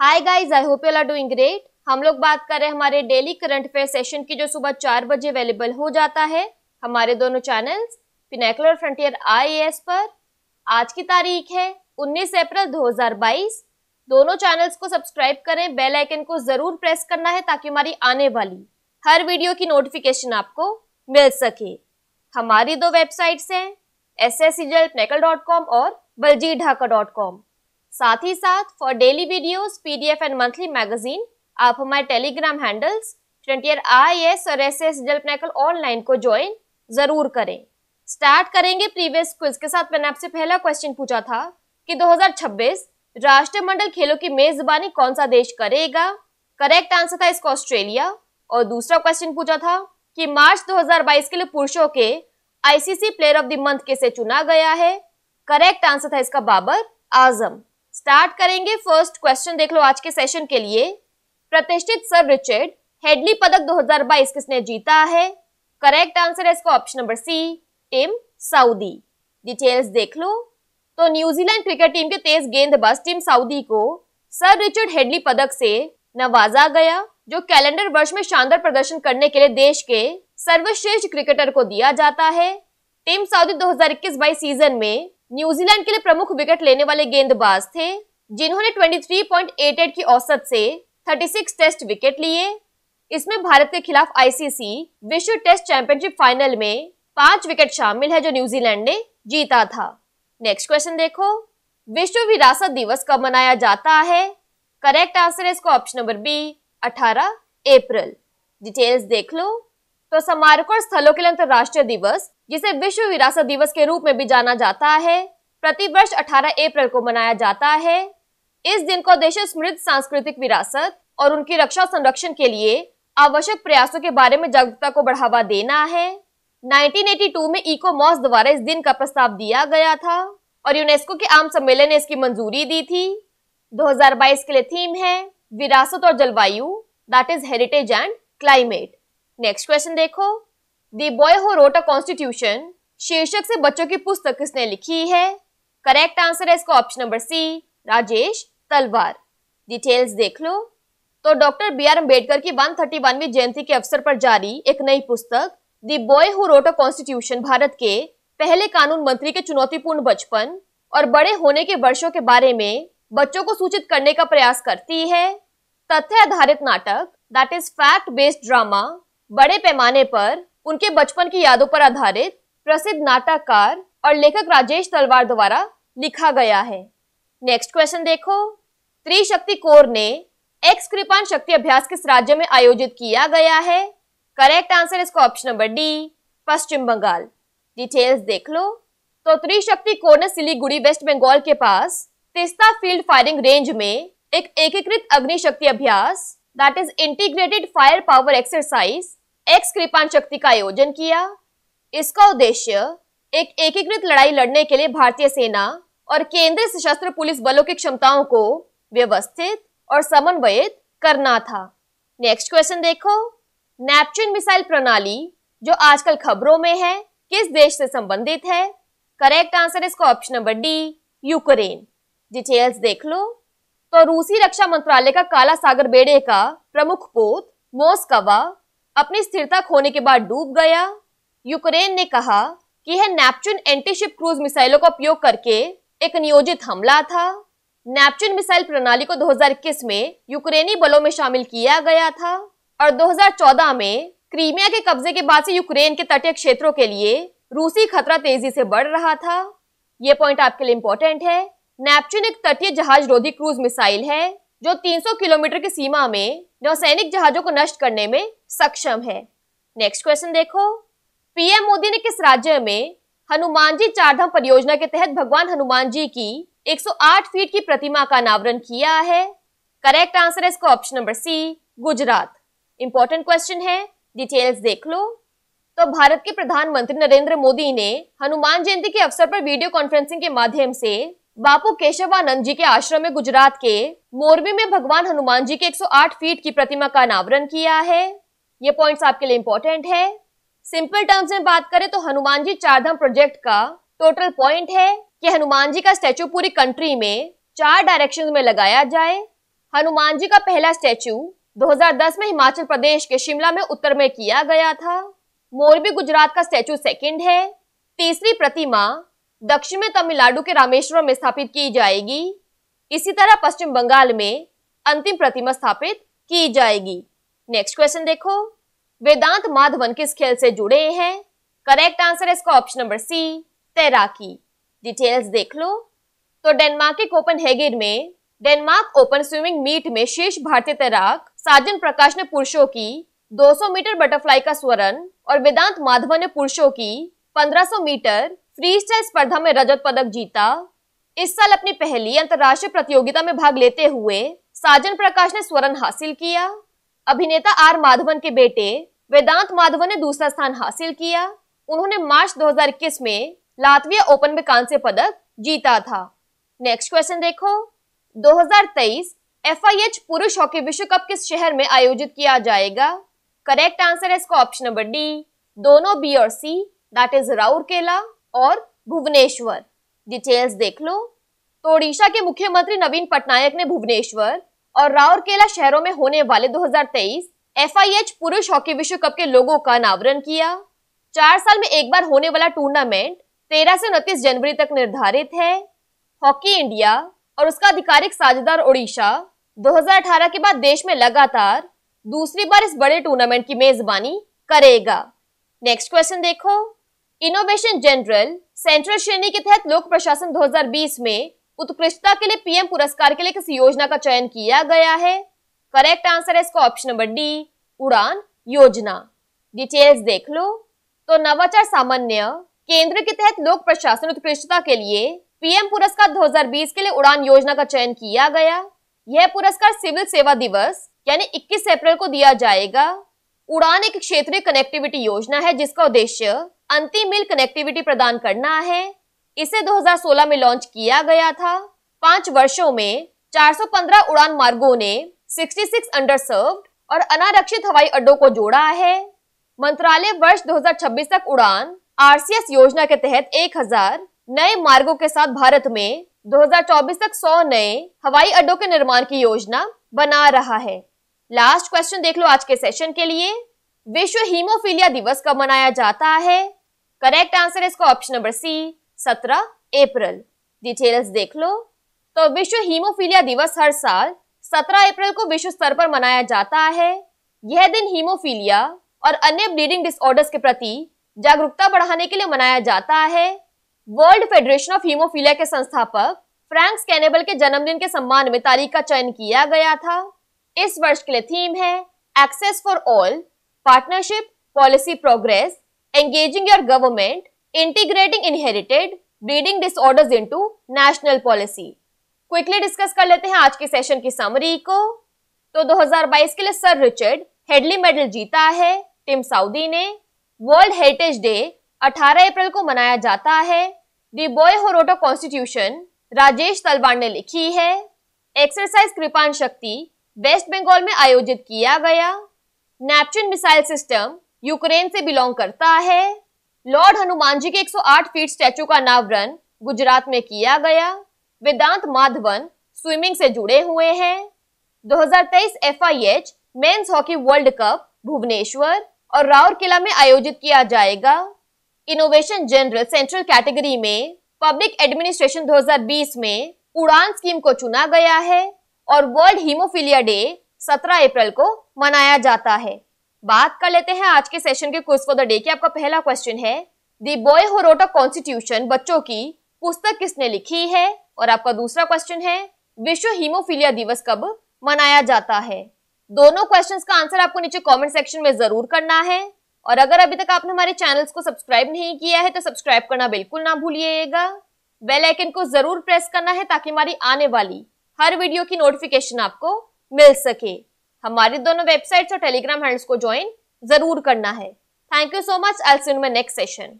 hi guys I hope you are doing great हम लोग बात कर रहे हैं हमारे डेली करंट अफेयर सेशन की जो सुबह चार बजे अवेलेबल हो जाता है हमारे दोनों चैनल्स पिनेकल और फ्रंटियर आई पर आज की तारीख है 19 अप्रैल 2022 दोनों चैनल्स को सब्सक्राइब करें बेल आइकन को जरूर प्रेस करना है ताकि हमारी आने वाली हर वीडियो की नोटिफिकेशन आपको मिल सके हमारी दो वेबसाइट्स हैं एस एस और बलजी ढाका डॉट कॉम साथ ही साथ for daily videos, PDF and monthly magazine आप हमारे टेलीग्राम हैंडल्स फ्रंटियर आई और एस एस ऑनलाइन को ज्वाइन जरूर करें स्टार्ट करेंगे प्रीवियस क्विज के साथ मैंने आपसे पहला क्वेश्चन पूछा था कि 2026 राष्ट्रमंडल खेलों की मेजबानी कौन सा देश करेगा करेक्ट आंसर था इसका ऑस्ट्रेलिया और दूसरा क्वेश्चन पूछा था कि मार्च 2022 के लिए पुरुषों के ICC player of the month किसे चुना गया है करेक्ट आंसर था इसका बाबर आजम स्टार्ट करेंगे फर्स्ट क्वेश्चन देख लो आज के सेशन के लिए प्रतिष्ठित सर रिचर्ड हेडली पदक 2022 किसने जीता है करेक्ट आंसर है इसको option number C Tim Southee details देख लो तो न्यूजीलैंड क्रिकेट टीम के तेज गेंदबाज टीम सऊदी को सर रिचर्ड हेडली पदक से नवाजा गया जो कैलेंडर वर्ष में शानदार प्रदर्शन करने के लिए देश के सर्वश्रेष्ठ क्रिकेटर को दिया जाता है टीम सऊदी 2021-22 सीजन में न्यूजीलैंड के लिए प्रमुख विकेट लेने वाले गेंदबाज थे जिन्होंने 23.88 की औसत से 36 टेस्ट विकेट लिए इसमें भारत के खिलाफ आईसीसी विश्व टेस्ट चैंपियनशिप फाइनल में पांच विकेट शामिल है जो न्यूजीलैंड ने जीता था नेक्स्ट क्वेश्चन देखो विश्व विरासत दिवस कब मनाया जाता है करेक्ट आंसर है इसको ऑप्शन नंबर बी 18 अप्रैल डिटेल्स देख लो तो स्मारकों और स्थलों के लिए अंतर्राष्ट्रीय दिवस जिसे विश्व विरासत दिवस के रूप में भी जाना जाता है प्रतिवर्ष 18 अप्रैल को मनाया जाता है इस दिन को देश समृद्ध सांस्कृतिक विरासत और उनकी रक्षा संरक्षण के लिए आवश्यक प्रयासों के बारे में जागरूकता को बढ़ावा देना है 1982 में इको मॉस द्वारा इस दिन का प्रस्ताव दिया गया था और यूनेस्को के आम सम्मेलन ने इसकी मंजूरी दी थी 2022 के लिए थीम है विरासत और जलवायु that is heritage and climate next question देखो the boy who wrote a constitution शीर्षक से बच्चों की पुस्तक किसने लिखी है करेक्ट आंसर है इसका ऑप्शन नंबर सी राजेश तलवार डिटेल्स देख लो तो डॉक्टर बी आर अम्बेडकर की वन 131वीं जयंती के अवसर पर जारी एक नई पुस्तक the boy who wrote a constitution Bharat के पहले कानून मंत्री के चुनौतीपूर्ण बचपन और बड़े होने के वर्षों के बारे में बच्चों को सूचित करने का प्रयास करती है तथ्य आधारित नाटक that is fact based drama बड़े पैमाने पर उनके बचपन की यादों पर आधारित प्रसिद्ध नाटककार और लेखक राजेश तलवार द्वारा लिखा गया है नेक्स्ट क्वेश्चन देखो त्रिशक्ति कोर ने एक्स कृपान शक्ति अभ्यास किस राज्य में आयोजित किया गया है करेक्ट आंसर इसको option number D Paschim Bangal details देख लो तो त्रिशक्ति कोर ने सिलीगुड़ी वेस्ट बंगाल के पास तिस्ता फील्ड फायरिंग रेंज में एक एकीकृत अग्निशक्ति अभ्यास that is integrated fire power exercise Ex Kripan Shakti का आयोजन किया इसका उद्देश्य एक एकीकृत लड़ाई लड़ने के लिए भारतीय सेना और केंद्रीय सशस्त्र पुलिस बलों की क्षमताओं को व्यवस्थित और समन्वयित करना था नेक्स्ट क्वेश्चन देखो नेपच्यून मिसाइल प्रणाली जो आजकल खबरों में है किस देश से संबंधित है करेक्ट आंसर इसका option number D Ukraine details देख लो तो रूसी रक्षा मंत्रालय का काला सागर बेड़े का प्रमुख पोत मोस्कवा अपनी स्थिरता खोने के बाद डूब गया यूक्रेन ने कहा कि यह नेपच्यून एंटीशिप क्रूज मिसाइलों का उपयोग करके एक नियोजित हमला था नेपच्यून मिसाइल प्रणाली को 2021 में यूक्रेनी बलों में शामिल किया गया था और 2014 में क्रीमिया के कब्जे के बाद से यूक्रेन के तटीय क्षेत्रों के लिए रूसी खतरा तेजी से बढ़ रहा था ये पॉइंट आपके लिए इम्पोर्टेंट है नेपच्यून एक तटीय जहाज रोधी क्रूज मिसाइल है जो 300 किलोमीटर की सीमा में नौसैनिक जहाजों को नष्ट करने में सक्षम है नेक्स्ट क्वेश्चन देखो पीएम मोदी ने किस राज्य में हनुमान जी चारधाम परियोजना के तहत भगवान हनुमान जी की 108 फीट की प्रतिमा का अनावरण किया है करेक्ट आंसर है इसका option number C Gujarat important question है डिटेल्स देख लो तो भारत के प्रधानमंत्री नरेंद्र मोदी ने हनुमान जयंती के अवसर पर वीडियो कॉन्फ्रेंसिंग के माध्यम से बापू केशवानंद जी के आश्रम में गुजरात के मोरबी में भगवान हनुमान जी के 108 फीट की प्रतिमा का अनावरण किया है ये पॉइंट्स आपके लिए इम्पोर्टेंट है सिंपल टर्म्स में बात करें तो हनुमान जी चारधाम प्रोजेक्ट का टोटल पॉइंट है कि हनुमान जी का स्टेचू पूरी कंट्री में चार डायरेक्शन में लगाया जाए हनुमान जी का पहला स्टेचू 2010 में हिमाचल प्रदेश के शिमला में उत्तर में किया गया था मोरबी गुजरात का स्टेचू सेकंड है तीसरी प्रतिमा दक्षिण में तमिलनाडु के रामेश्वरम में स्थापित की जाएगी इसी तरह पश्चिम बंगाल में अंतिम प्रतिमा स्थापित की जाएगी नेक्स्ट क्वेश्चन देखो वेदांत माधवन किस खेल से जुड़े हैं करेक्ट आंसर है इसका ऑप्शन नंबर सी तैराकी डिटेल्स देख लो तो डेनमार्क के कोपन हैगिर में डेनमार्क ओपन स्विमिंग मीट में शीर्ष भारतीय तैराक साजन प्रकाश ने पुरुषों की 200 मीटर बटरफ्लाई का स्वर्ण और वेदांत माधवन ने पुरुषों की 1500 मीटर फ्री स्टाइल स्पर्धा में रजत पदक जीता इस साल अपनी पहली अंतर्राष्ट्रीय प्रतियोगिता में भाग लेते हुए साजन प्रकाश ने स्वर्ण हासिल किया अभिनेता आर माधवन के बेटे वेदांत माधवन ने दूसरा स्थान हासिल किया उन्होंने मार्च 2021 में लातविया ओपन में कांस्य पदक जीता था नेक्स्ट क्वेश्चन देखो 2023 एफआईएच पुरुष हॉकी विश्व कप किस शहर में आयोजित किया जाएगा करेक्ट आंसर है इसका ऑप्शन नंबर डी दोनों बी और सी दैट इज राउरकेला और भुवनेश्वर डिटेल्स देख लो तो ओडिशा के मुख्यमंत्री नवीन पटनायक ने भुवनेश्वर और राउरकेला शहरों में होने वाले 2023 एफआईएच पुरुष हॉकी विश्व कप के लोगों का अनावरण किया चार साल में एक बार होने वाला टूर्नामेंट तेरह से उनतीस जनवरी तक निर्धारित है हॉकी इंडिया और उसका आधिकारिक साझेदार ओडिशा 2018 के बाद देश में लगातार दूसरी बार इस बड़े टूर्नामेंट की मेजबानी करेगा नेक्स्ट क्वेश्चन देखो इनोवेशन जनरल सेंट्रल श्रेणी के तहत लोक प्रशासन 2020 में उत्कृष्टता के लिए पीएम पुरस्कार के लिए किस योजना का चयन किया गया है करेक्ट आंसर है इसका ऑप्शन नंबर डी उड़ान योजना डिटेल्स देख लो तो नवाचार सामान्य केंद्र के तहत लोक प्रशासन उत्कृष्टता के लिए पीएम पुरस्कार 2020 के लिए उड़ान योजना का चयन किया गया यह पुरस्कार सिविल सेवा दिवस यानी 21 अप्रैल को दिया जाएगा उड़ान एक क्षेत्रीय कनेक्टिविटी योजना है जिसका उद्देश्य अंतिम मिल कनेक्टिविटी प्रदान करना है इसे 2016 में लॉन्च किया गया था पांच वर्षों में 415 उड़ान मार्गों ने 66 अंडरसर्व्ड और अनारक्षित हवाई अड्डों को जोड़ा है मंत्रालय वर्ष 2026 तक उड़ान आर योजना के तहत 1000 नए मार्गों के साथ भारत में 2024 तक 100 नए हवाई अड्डों के निर्माण की योजना बना रहा है लास्ट क्वेश्चन देख लो आज के सेशन के लिए विश्व हीमोफीलिया दिवस कब मनाया जाता है करेक्ट आंसर है इसका ऑप्शन नंबर सी सत्रह अप्रैल डिटेल्स देख लो तो विश्व हीमोफीलिया दिवस हर साल सत्रह अप्रैल को विश्व स्तर पर मनाया जाता है यह दिन हीमोफीलिया और अन्य ब्लीडिंग डिसऑर्डर्स के प्रति जागरूकता बढ़ाने के लिए मनाया जाता है वर्ल्ड फेडरेशन ऑफ हीमोफीलिया के संस्थापक फ्रैंक्स कैनेबल के जन्मदिन के सम्मान में तारीख का चयन किया गया था इस वर्ष के लिए थीम है access for all partnership policy progress engaging your government, integrating inherited breeding disorders into national policy quickly discuss कर लेते हैं आज के सेशन की समरी को तो 2022 के लिए सर रिचर्ड हेडली मेडल जीता है टिम साउदी ने वर्ल्ड हेरिटेज डे 18 अप्रैल को मनाया जाता है the boy who wrote a constitution Rajesh Talwar ने लिखी है एक्सरसाइज कृपान शक्ति वेस्ट बंगाल में आयोजित किया गया नेपच्यून मिसाइल सिस्टम यूक्रेन से बिलोंग करता है लॉर्ड हनुमान जी के 108 फीट स्टैचू का अनावरण गुजरात में किया गया वेदांत माधवन स्विमिंग से जुड़े हुए हैं 2023 FIH men's hockey World Cup Bhubaneswar और राउरकेला में आयोजित किया जाएगा इनोवेशन जनरल सेंट्रल कैटेगरी में पब्लिक एडमिनिस्ट्रेशन 2020 में उड़ान स्कीम को चुना गया है और वर्ल्ड हीमोफीलिया डे 17 अप्रैल को मनाया जाता है बात कर लेते हैं आज के सेशन के क्विज फॉर द डे की आपका पहला क्वेश्चन है the boy who wrote constitution बच्चों की पुस्तक किसने लिखी है और आपका दूसरा क्वेश्चन है विश्व हीमोफीलिया दिवस कब मनाया जाता है दोनों क्वेश्चंस का आंसर आपको नीचे कमेंट सेक्शन में जरूर करना है और अगर अभी तक आपने हमारे चैनल्स को सब्सक्राइब नहीं किया है तो सब्सक्राइब करना बिल्कुल ना भूलिएगा बेल आइकन को जरूर प्रेस करना है ताकि हमारी आने वाली हर वीडियो की नोटिफिकेशन आपको मिल सके हमारी दोनों वेबसाइट्स और टेलीग्राम हैंडल्स को ज्वाइन जरूर करना है thank you so much L C next session